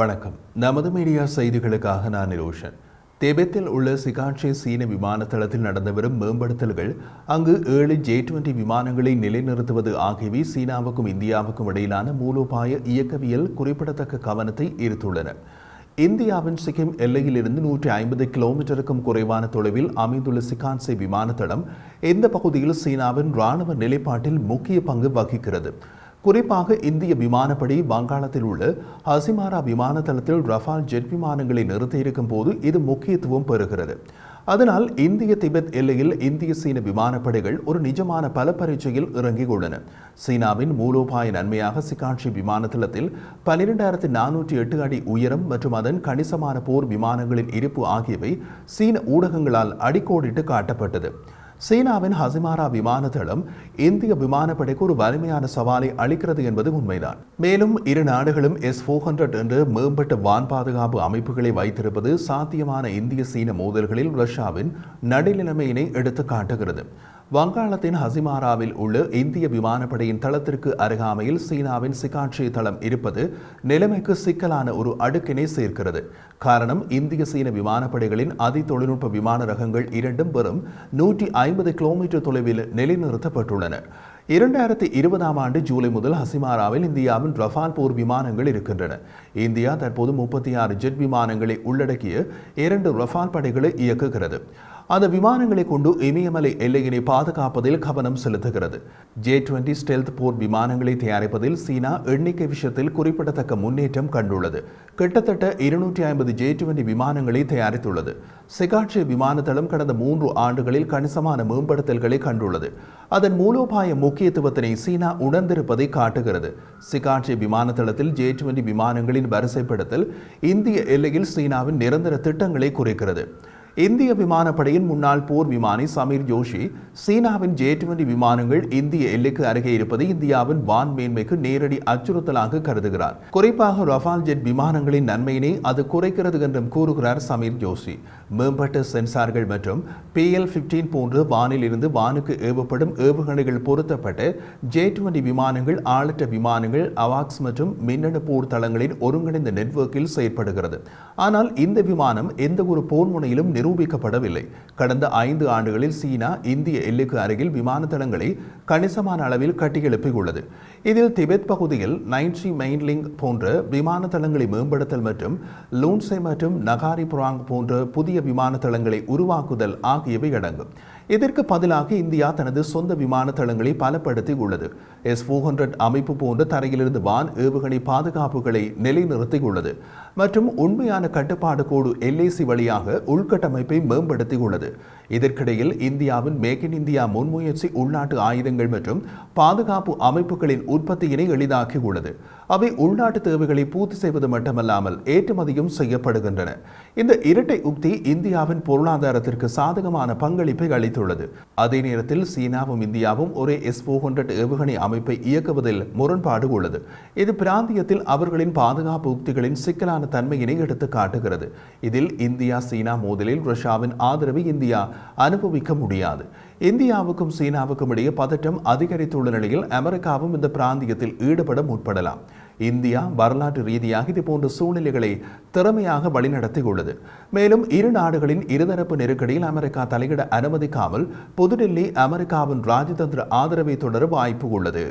வணக்கம் நமது மீடியா செய்திகளுக்காக நான் நிரோஷன் திபெத்தில் உள்ள சிகாட்சே சீன விமானத்தளத்தில் நடந்து வரும் மேம்படுத்தல்கள் அங்கு ஏழு ஜே டுவெண்டி விமானங்களை நிலைநிறுத்துவது ஆகியவை சீனாவுக்கும் இந்தியாவுக்கும் இடையிலான மூலோபாய இயக்கவியல் குறிப்பிடத்தக்க கவனத்தை ஈர்த்துள்ளன இந்தியாவின் சிக்கிம் எல்லையில் இருந்து நூற்றி ஐம்பது கிலோமீட்டருக்கும் குறைவான தொலைவில் அமைந்துள்ள சிகான்சே விமானத்தளம் இந்த பகுதியில் சீனாவின் ராணுவ நிலைப்பாட்டில் முக்கிய பங்கு வகிக்கிறது குறிப்பாக இந்திய விமானப்படை வங்காளத்தில் உள்ள ஹசிமாரா விமான தளத்தில் ரஃபால் ஜெட் விமானங்களை நிறுத்தியிருக்கும் போது இது முக்கியத்துவம் பெறுகிறது அதனால் இந்திய திபெத் எல்லையில் இந்திய சீன விமானப்படைகள் ஒரு நிஜமான பல பரீட்சையில் இறங்கியுள்ளன சீனாவின் மூலோபாய நன்மையாக சிகாட்சி விமானத்தளத்தில் பன்னிரெண்டாயிரத்தி நானூற்றி எட்டு அடி உயரம் மற்றும் அதன் கணிசமான போர் விமானங்களின் இருப்பு ஆகியவை சீன ஊடகங்களால் அடிக்கோடிட்டு காட்டப்பட்டது சீனாவின் ஹசிமாரா விமான தளம் இந்திய விமானப்படைக்கு ஒரு வலிமையான சவாலை அளிக்கிறது என்பது உண்மைதான் மேலும் இரு நாடுகளும் எஸ் ஃபோர் ஹண்ட்ரட் என்று மேம்பட்ட வான் பாதுகாப்பு அமைப்புகளை வைத்திருப்பது சாத்தியமான இந்திய சீன மோதல்களில் ரஷ்யாவின் நடுநிலைமையினை எடுத்து காட்டுகிறது வங்காளத்தின் ஹசிமாராவில் உள்ள இந்திய விமானப்படையின் தளத்திற்கு அருகாமையில் சீனாவின் சிகாட்சி தளம் இருப்பது நிலைமைக்கு சிக்கலான ஒரு அடுக்கினை சேர்க்கிறது காரணம் இந்திய சீன விமானப்படைகளின் அதி தொழில்நுட்ப விமான ரகங்கள் இரண்டும் வெறும் நூற்றி ஐம்பது கிலோமீட்டர் தொலைவில் நிலைநிறுத்தப்பட்டுள்ளன இரண்டாயிரத்தி இருபதாம் ஆண்டு ஜூலை முதல் ஹசிமாராவில் இந்தியாவின் ரஃபால் போர் விமானங்கள் இருக்கின்றன இந்தியா தற்போது முப்பத்தி ஆறு ஜெட் விமானங்களை உள்ளடக்கிய இரண்டு ரஃபால் படைகளை இயக்குகிறது அந்த விமானங்களை கொண்டு இமயமலை எல்லையினை பாதுகாப்பதில் கவனம் செலுத்துகிறது ஜே டுவெண்டி ஸ்டெல்த் போர் விமானங்களை தயாரிப்பதில் சீனா எண்ணிக்கை விஷயத்தில் குறிப்பிடத்தக்க முன்னேற்றம் கண்டுள்ளது கிட்டத்தட்ட இருநூற்றி ஐம்பது ஜே டுவெண்டி விமானங்களை தயாரித்துள்ளது செகாட்சி விமானத்தளம் கடந்த மூன்று ஆண்டுகளில் கணிசமான மேம்படுத்தல்களை கண்டுள்ளது அதன் மூலோபாய முக்கியத்துவத்தினை சீனா உணர்ந்திருப்பதை காட்டுகிறது சிகாட்சி விமானத்தளத்தில் ஜே டுவெண்டி விமானங்களின் வரிசைப்படுத்தல் இந்திய எல்லையில் சீனாவின் நிரந்தர திட்டங்களை குறைக்கிறது இந்திய விமானப்படையின் முன்னாள் போர் விமானி சமீர் ஜோஷி சீனாவின் ஜே டுவெண்டி விமானங்கள் இந்திய எல்லைக்கு அருகே இருப்பது இந்தியாவின் வான் மேன்மைக்கு நேரடி அச்சுறுத்தலாக கருதுகிறார் குறிப்பாக ரஃபால் ஜெட் விமானங்களின் நன்மையினை அது குறைக்கிறது என்றும் கூறுகிறார் சமீர் ஜோஷி மேம்பட்ட சென்சார்கள் மற்றும் பி எல் பிப்டீன் போன்று வானில் இருந்து வானுக்கு ஏவப்படும் ஏவுகணைகள் பொருத்தப்பட்டு ஜே டுவெண்டி விமானங்கள் ஆளற்ற விமானங்கள் அவாக்ஸ் மற்றும் மின்னணு போர் தளங்களின் ஒருங்கிணைந்த நெட்வொர்க்கில் செயற்படுகிறது ஆனால் இந்த விமானம் எந்த ஒரு போர் முனையிலும் நிரூபிக்கப்படவில்லை கடந்த ஐந்து ஆண்டுகளில் சீனா இந்திய எல்லைக்கு அருகில் விமான தளங்களை கணிசமான அளவில் கட்டியெழுப்பியுள்ளது இதில் திபெத் பகுதியில் நைன்சி மெயின்லிங் போன்ற விமான தளங்களை மேம்படுத்தல் மற்றும் லூன்சே மற்றும் நகாரி புராங் போன்ற புதிய விமான தளங்களை உருவாக்குதல் ஆகியவை அடங்கும் இதற்கு பதிலாக இந்தியா தனது சொந்த விமான தளங்களை பலப்படுத்தி உள்ளது எஸ் ஃபோர் ஹண்ட்ரட் அமைப்பு போன்ற தரையிலிருந்து வான் ஏவுகணை பாதுகாப்புகளை நிலைநிறுத்தியுள்ளது மற்றும் உண்மையான கட்டுப்பாடு கோடு எல்ஐசி வழியாக உள்கட்டமைப்பை மேம்படுத்தியுள்ளது இதற்கிடையில் இந்தியாவின் மேக் இன் இந்தியா முன்முயற்சி உள்நாட்டு ஆயுதங்கள் மற்றும் பாதுகாப்பு அமைப்புகளின் உற்பத்தியினை எளிதாக்கியுள்ளது அவை உள்நாட்டு தேவைகளை பூர்த்தி செய்வது மட்டுமல்லாமல் ஏற்றுமதியும் செய்யப்படுகின்றன இந்த இரட்டை உக்தி இந்தியாவின் பொருளாதாரத்திற்கு சாதகமான பங்களிப்பை அளித்து தெரிவித்துள்ளது அதே நேரத்தில் சீனாவும் இந்தியாவும் ஒரே எஸ் ஃபோர் ஹண்ட்ரட் ஏவுகணை அமைப்பை இயக்குவதில் முரண்பாடு உள்ளது இது பிராந்தியத்தில் அவர்களின் பாதுகாப்பு உத்திகளின் சிக்கலான தன்மையினை எடுத்து காட்டுகிறது இதில் இந்தியா சீனா மோதலில் ரஷ்யாவின் ஆதரவை இந்தியா அனுபவிக்க முடியாது இந்தியாவுக்கும் சீனாவுக்கும் இடையே பதற்றம் அதிகரித்துள்ள நிலையில் அமெரிக்காவும் இந்த பிராந்தியத்தில் ஈடுபட முற்படலாம் இந்தியா வரலாற்று ரீதியாக இதுபோன்ற சூழ்நிலைகளை திறமையாக வழிநடத்தியுள்ளது மேலும் இரு நாடுகளின் இருதரப்பு நெருக்கடியில் அமெரிக்கா தலையிட அனுமதிக்காமல் புதுடெல்லி அமெரிக்காவின் ராஜதந்திர ஆதரவை தொடர வாய்ப்பு உள்ளது